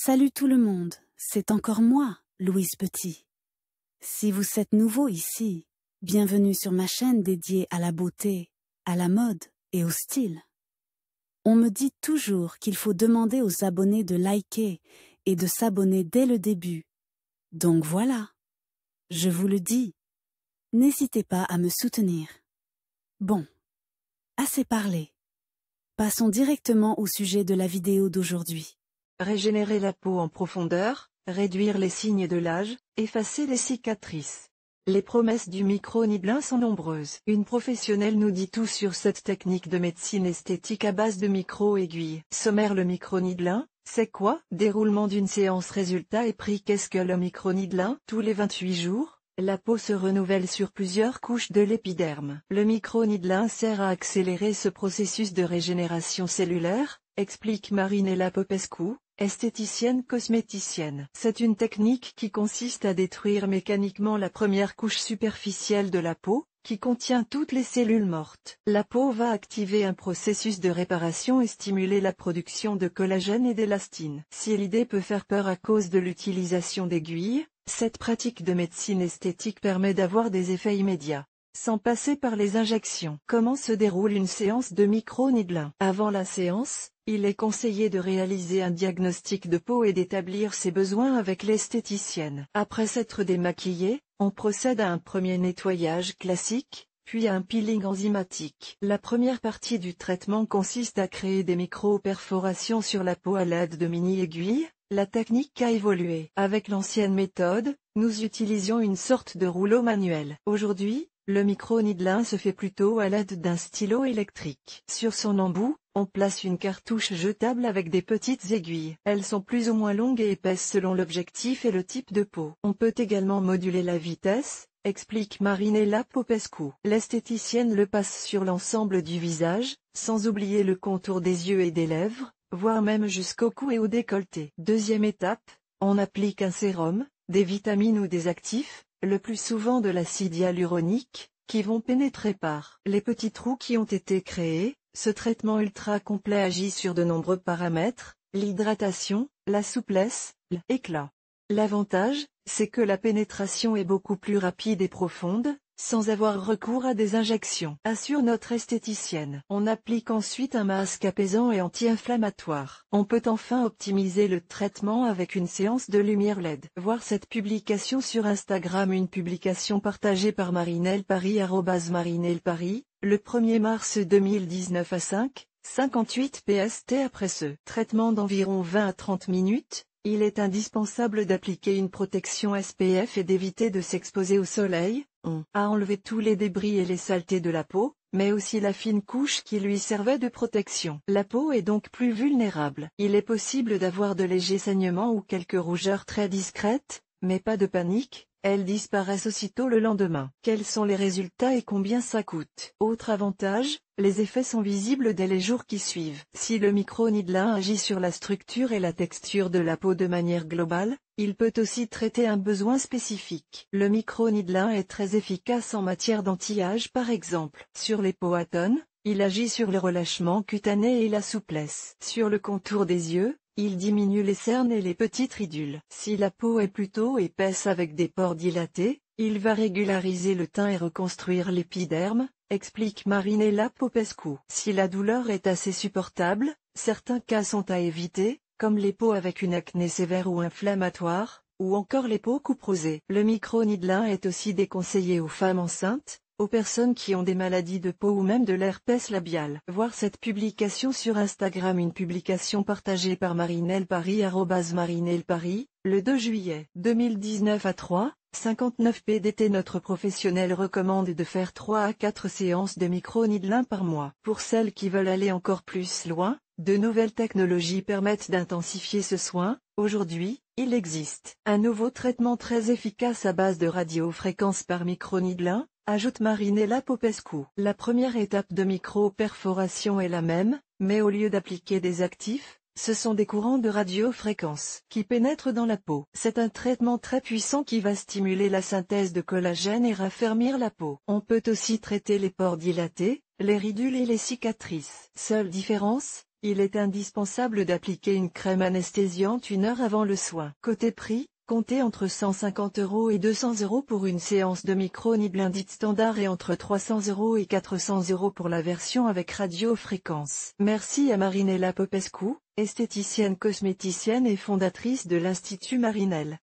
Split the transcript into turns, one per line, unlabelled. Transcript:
Salut tout le monde, c'est encore moi, Louise Petit. Si vous êtes nouveau ici, bienvenue sur ma chaîne dédiée à la beauté, à la mode et au style. On me dit toujours qu'il faut demander aux abonnés de liker et de s'abonner dès le début. Donc voilà, je vous le dis, n'hésitez pas à me soutenir. Bon, assez parlé. Passons directement au sujet de la vidéo d'aujourd'hui régénérer la peau en profondeur, réduire les signes de l'âge, effacer les cicatrices. Les promesses du micro sont nombreuses. Une professionnelle nous dit tout sur cette technique de médecine esthétique à base de micro-aiguilles. Sommaire le micro nidlin c'est quoi Déroulement d'une séance résultat et prix Qu'est-ce que le micro Tous les 28 jours, la peau se renouvelle sur plusieurs couches de l'épiderme. Le micro sert à accélérer ce processus de régénération cellulaire, explique Marinella Popescu, Esthéticienne cosméticienne. C'est une technique qui consiste à détruire mécaniquement la première couche superficielle de la peau, qui contient toutes les cellules mortes. La peau va activer un processus de réparation et stimuler la production de collagène et d'élastine. Si l'idée peut faire peur à cause de l'utilisation d'aiguilles, cette pratique de médecine esthétique permet d'avoir des effets immédiats sans passer par les injections. Comment se déroule une séance de micro Avant la séance, il est conseillé de réaliser un diagnostic de peau et d'établir ses besoins avec l'esthéticienne. Après s'être démaquillé, on procède à un premier nettoyage classique, puis à un peeling enzymatique. La première partie du traitement consiste à créer des micro-perforations sur la peau à l'aide de mini-aiguilles, la technique a évolué. Avec l'ancienne méthode, nous utilisions une sorte de rouleau manuel. Aujourd'hui, le micro-nidlin se fait plutôt à l'aide d'un stylo électrique. Sur son embout, on place une cartouche jetable avec des petites aiguilles. Elles sont plus ou moins longues et épaisses selon l'objectif et le type de peau. On peut également moduler la vitesse, explique Marinella Popescu. L'esthéticienne le passe sur l'ensemble du visage, sans oublier le contour des yeux et des lèvres, voire même jusqu'au cou et au décolleté. Deuxième étape, on applique un sérum, des vitamines ou des actifs, le plus souvent de l'acide hyaluronique, qui vont pénétrer par les petits trous qui ont été créés. Ce traitement ultra complet agit sur de nombreux paramètres, l'hydratation, la souplesse, l'éclat. L'avantage, c'est que la pénétration est beaucoup plus rapide et profonde, sans avoir recours à des injections, assure notre esthéticienne. On applique ensuite un masque apaisant et anti-inflammatoire. On peut enfin optimiser le traitement avec une séance de lumière LED. Voir cette publication sur Instagram une publication partagée par Marinelle Paris Marinelle Paris, le 1er mars 2019 à 5, 58 PST après ce traitement d'environ 20 à 30 minutes, il est indispensable d'appliquer une protection SPF et d'éviter de s'exposer au soleil, on a enlevé tous les débris et les saletés de la peau, mais aussi la fine couche qui lui servait de protection. La peau est donc plus vulnérable. Il est possible d'avoir de légers saignements ou quelques rougeurs très discrètes, mais pas de panique, elles disparaissent aussitôt le lendemain. Quels sont les résultats et combien ça coûte Autre avantage, les effets sont visibles dès les jours qui suivent. Si le micronidlin agit sur la structure et la texture de la peau de manière globale, il peut aussi traiter un besoin spécifique. Le micronidlin est très efficace en matière d'anti-âge par exemple. Sur les peaux tonnes, il agit sur le relâchement cutané et la souplesse. Sur le contour des yeux, il diminue les cernes et les petites ridules. Si la peau est plutôt épaisse avec des pores dilatés, il va régulariser le teint et reconstruire l'épiderme, explique Marinella Popescu. Si la douleur est assez supportable, certains cas sont à éviter, comme les peaux avec une acné sévère ou inflammatoire, ou encore les peaux couprosées. Le micro micronidlin est aussi déconseillé aux femmes enceintes, aux personnes qui ont des maladies de peau ou même de l'herpès labial. Voir cette publication sur Instagram une publication partagée par Marinelle Paris Marinelle Paris, le 2 juillet 2019 à 3, 59 PDT Notre professionnel recommande de faire 3 à 4 séances de micro nidlin par mois. Pour celles qui veulent aller encore plus loin, de nouvelles technologies permettent d'intensifier ce soin. Aujourd'hui, il existe un nouveau traitement très efficace à base de radiofréquence par micro nidlin ajoute Marinella Popescu. La première étape de micro-perforation est la même, mais au lieu d'appliquer des actifs, ce sont des courants de radiofréquence qui pénètrent dans la peau. C'est un traitement très puissant qui va stimuler la synthèse de collagène et raffermir la peau. On peut aussi traiter les pores dilatés, les ridules et les cicatrices. Seule différence, il est indispensable d'appliquer une crème anesthésiante une heure avant le soin. Côté prix, Comptez entre 150 euros et 200 euros pour une séance de micro blindite standard et entre 300 euros et 400 euros pour la version avec radiofréquence. Merci à Marinella Popescu, esthéticienne cosméticienne et fondatrice de l'Institut Marinelle.